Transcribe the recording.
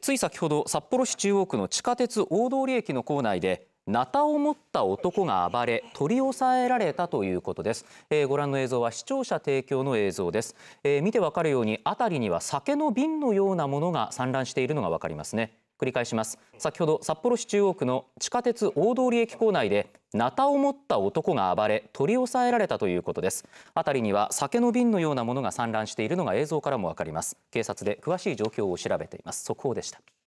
つい先ほど札幌市中央区の地下鉄大通駅の構内でナタを持った男が暴れ取り押さえられたということです、えー、ご覧の映像は視聴者提供の映像です、えー、見てわかるように辺りには酒の瓶のようなものが散乱しているのがわかりますね繰り返します先ほど札幌市中央区の地下鉄大通駅構内でなたを持った男が暴れ取り押さえられたということです辺りには酒の瓶のようなものが散乱しているのが映像からも分かります警察で詳しい状況を調べています速報でした